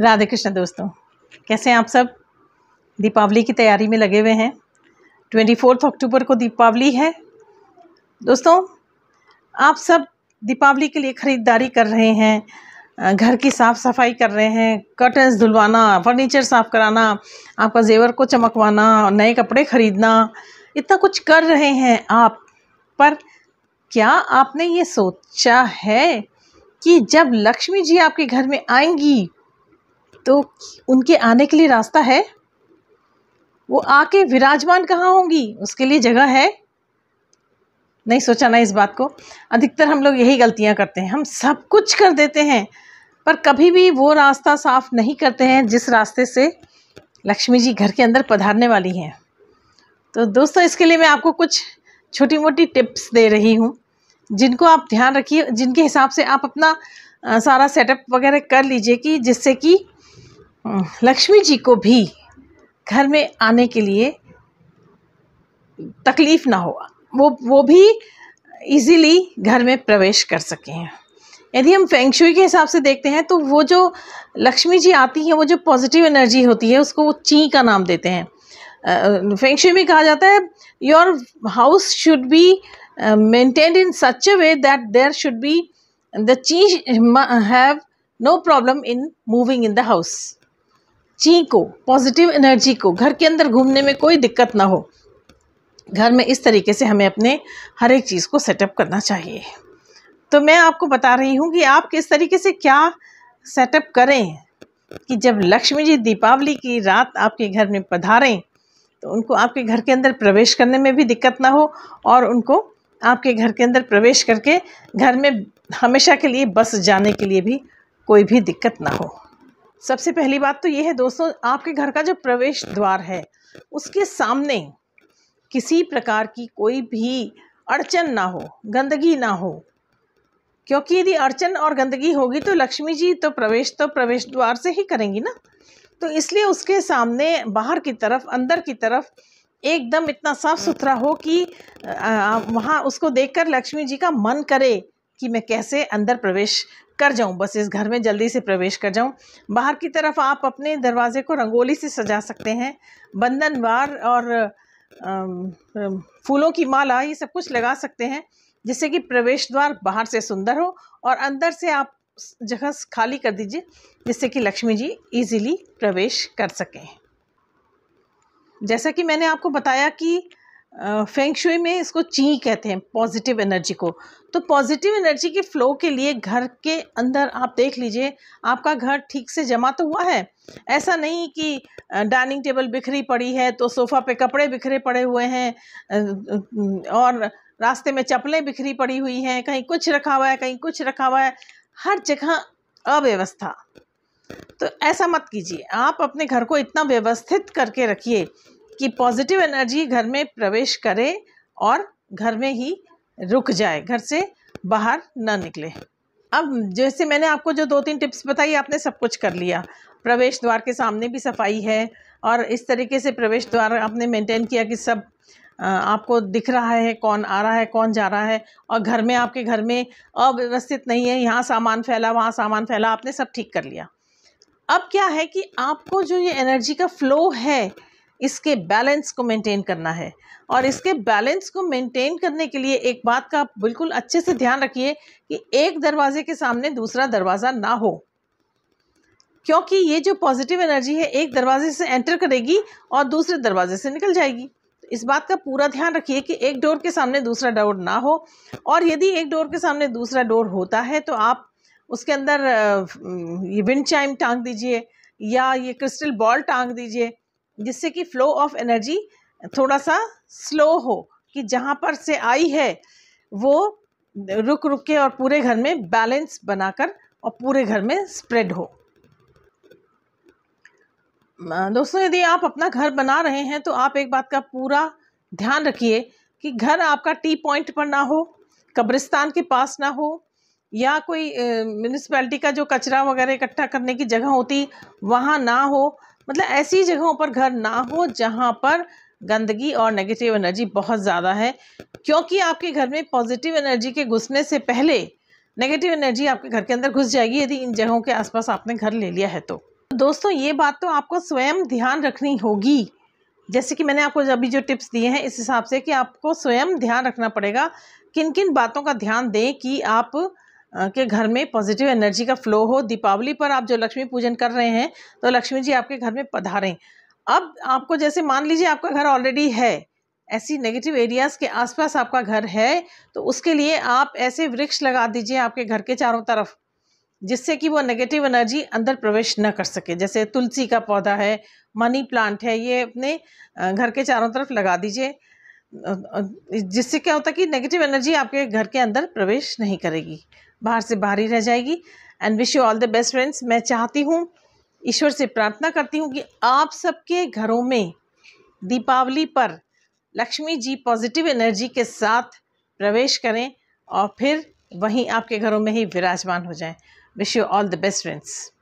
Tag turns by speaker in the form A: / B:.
A: राधे कृष्ण दोस्तों कैसे हैं आप सब दीपावली की तैयारी में लगे हुए हैं ट्वेंटी फोर्थ अक्टूबर को दीपावली है दोस्तों आप सब दीपावली के लिए ख़रीदारी कर रहे हैं घर की साफ़ सफाई कर रहे हैं कर्टन्स धुलवाना फर्नीचर साफ़ कराना आपका जेवर को चमकवाना नए कपड़े ख़रीदना इतना कुछ कर रहे हैं आप पर क्या आपने ये सोचा है कि जब लक्ष्मी जी आपके घर में आएंगी तो उनके आने के लिए रास्ता है वो आके विराजमान कहाँ होंगी उसके लिए जगह है नहीं सोचा ना इस बात को अधिकतर हम लोग यही गलतियाँ करते हैं हम सब कुछ कर देते हैं पर कभी भी वो रास्ता साफ नहीं करते हैं जिस रास्ते से लक्ष्मी जी घर के अंदर पधारने वाली हैं तो दोस्तों इसके लिए मैं आपको कुछ छोटी मोटी टिप्स दे रही हूँ जिनको आप ध्यान रखिए जिनके हिसाब से आप अपना सारा सेटअप वगैरह कर लीजिए कि जिससे कि हम्म, लक्ष्मी जी को भी घर में आने के लिए तकलीफ़ ना हो वो वो भी इजीली घर में प्रवेश कर सकें यदि हम फेंगशुई के हिसाब से देखते हैं तो वो जो लक्ष्मी जी आती हैं वो जो पॉजिटिव एनर्जी होती है उसको वो ची का नाम देते हैं फेंगशुई में कहा जाता है your house should be maintained in such a way that there should be the chi have no problem in moving in the house chi को पॉजिटिव एनर्जी को घर के अंदर घूमने में कोई दिक्कत ना हो घर में इस तरीके से हमें अपने हर एक चीज़ को सेटअप करना चाहिए तो मैं आपको बता रही हूँ कि आप किस तरीके से क्या सेटअप करें कि जब लक्ष्मी जी दीपावली की रात आपके घर में पधारें तो उनको आपके घर के अंदर प्रवेश करने में भी दिक्कत ना हो और उनको आपके घर के अंदर प्रवेश करके घर में हमेशा के लिए बस जाने के लिए भी कोई भी दिक्कत ना हो सबसे पहली बात तो ये है दोस्तों आपके घर का जो प्रवेश द्वार है उसके सामने किसी प्रकार की कोई भी अड़चन ना हो गंदगी ना हो क्योंकि यदि अड़चन और गंदगी होगी तो लक्ष्मी जी तो प्रवेश तो प्रवेश द्वार से ही करेंगी ना तो इसलिए उसके सामने बाहर की तरफ अंदर की तरफ एकदम इतना साफ सुथरा हो कि वहाँ उसको देखकर लक्ष्मी जी का मन करे कि मैं कैसे अंदर प्रवेश कर जाऊं बस इस घर में जल्दी से प्रवेश कर जाऊं बाहर की तरफ आप अपने दरवाजे को रंगोली से सजा सकते हैं बंधनवार और फूलों की माला ये सब कुछ लगा सकते हैं जिससे कि प्रवेश द्वार बाहर से सुंदर हो और अंदर से आप जगह खाली कर दीजिए जिससे कि लक्ष्मी जी इजीली प्रवेश कर सकें जैसा कि मैंने आपको बताया कि फेंगशुई में इसको ची कहते हैं पॉजिटिव एनर्जी को तो पॉजिटिव एनर्जी के फ्लो के लिए घर के अंदर आप देख लीजिए आपका घर ठीक से जमा तो हुआ है ऐसा नहीं कि डाइनिंग टेबल बिखरी पड़ी है तो सोफ़ा पे कपड़े बिखरे पड़े हुए हैं और रास्ते में चप्पलें बिखरी पड़ी हुई हैं कहीं कुछ रखा हुआ है कहीं कुछ रखा हुआ है हर जगह अव्यवस्था तो ऐसा मत कीजिए आप अपने घर को इतना व्यवस्थित करके रखिए कि पॉजिटिव एनर्जी घर में प्रवेश करे और घर में ही रुक जाए घर से बाहर ना निकले अब जैसे मैंने आपको जो दो तीन टिप्स बताई आपने सब कुछ कर लिया प्रवेश द्वार के सामने भी सफाई है और इस तरीके से प्रवेश द्वार आपने मेंटेन किया कि सब आपको दिख रहा है कौन आ रहा है कौन जा रहा है और घर में आपके घर में अव्यवस्थित नहीं है यहाँ सामान फैला वहाँ सामान फैला आपने सब ठीक कर लिया अब क्या है कि आपको जो ये एनर्जी का फ्लो है इसके बैलेंस को मेंटेन करना है और इसके बैलेंस को मेंटेन करने के लिए एक बात का आप बिल्कुल अच्छे से ध्यान रखिए कि एक दरवाजे के सामने दूसरा दरवाज़ा ना हो क्योंकि ये जो पॉजिटिव एनर्जी है एक दरवाजे से एंटर करेगी और दूसरे दरवाजे से निकल जाएगी इस बात का पूरा ध्यान रखिए कि एक डोर के सामने दूसरा डोर ना हो और यदि एक डोर के सामने दूसरा डोर होता है तो आप उसके अंदर ये विंड चाइम टांग दीजिए या ये क्रिस्टल बॉल टांग दीजिए जिससे कि फ्लो ऑफ एनर्जी थोड़ा सा स्लो हो कि जहाँ पर से आई है वो रुक रुक के और पूरे घर में बैलेंस बनाकर और पूरे घर में स्प्रेड हो दोस्तों यदि आप अपना घर बना रहे हैं तो आप एक बात का पूरा ध्यान रखिए कि घर आपका टी पॉइंट पर ना हो कब्रिस्तान के पास ना हो या कोई म्यूनिसपैलिटी का जो कचरा वगैरह इकट्ठा करने की जगह होती वहाँ ना हो मतलब ऐसी जगहों पर घर ना हो जहाँ पर गंदगी और नेगेटिव एनर्जी बहुत ज़्यादा है क्योंकि आपके घर में पॉजिटिव एनर्जी के घुसने से पहले नेगेटिव एनर्जी आपके घर के अंदर घुस जाएगी यदि इन जगहों के आसपास आपने घर ले लिया है तो दोस्तों ये बात तो आपको स्वयं ध्यान रखनी होगी जैसे कि मैंने आपको अभी जो टिप्स दिए हैं इस हिसाब से कि आपको स्वयं ध्यान रखना पड़ेगा किन किन बातों का ध्यान दें कि आप के घर में पॉजिटिव एनर्जी का फ्लो हो दीपावली पर आप जो लक्ष्मी पूजन कर रहे हैं तो लक्ष्मी जी आपके घर में पधारें अब आपको जैसे मान लीजिए आपका घर ऑलरेडी है ऐसी नेगेटिव एरियाज़ के आसपास आपका घर है तो उसके लिए आप ऐसे वृक्ष लगा दीजिए आपके घर के चारों तरफ जिससे कि वो नेगेटिव एनर्जी अंदर प्रवेश न कर सके जैसे तुलसी का पौधा है मनी प्लांट है ये अपने घर के चारों तरफ लगा दीजिए जिससे क्या होता है कि नेगेटिव एनर्जी आपके घर के अंदर प्रवेश नहीं करेगी बाहर से बाहर ही रह जाएगी and wish you all the best friends मैं चाहती हूँ ईश्वर से प्रार्थना करती हूँ कि आप सबके घरों में दीपावली पर लक्ष्मी जी पॉजिटिव एनर्जी के साथ प्रवेश करें और फिर वहीं आपके घरों में ही विराजमान हो जाएं wish you all the best friends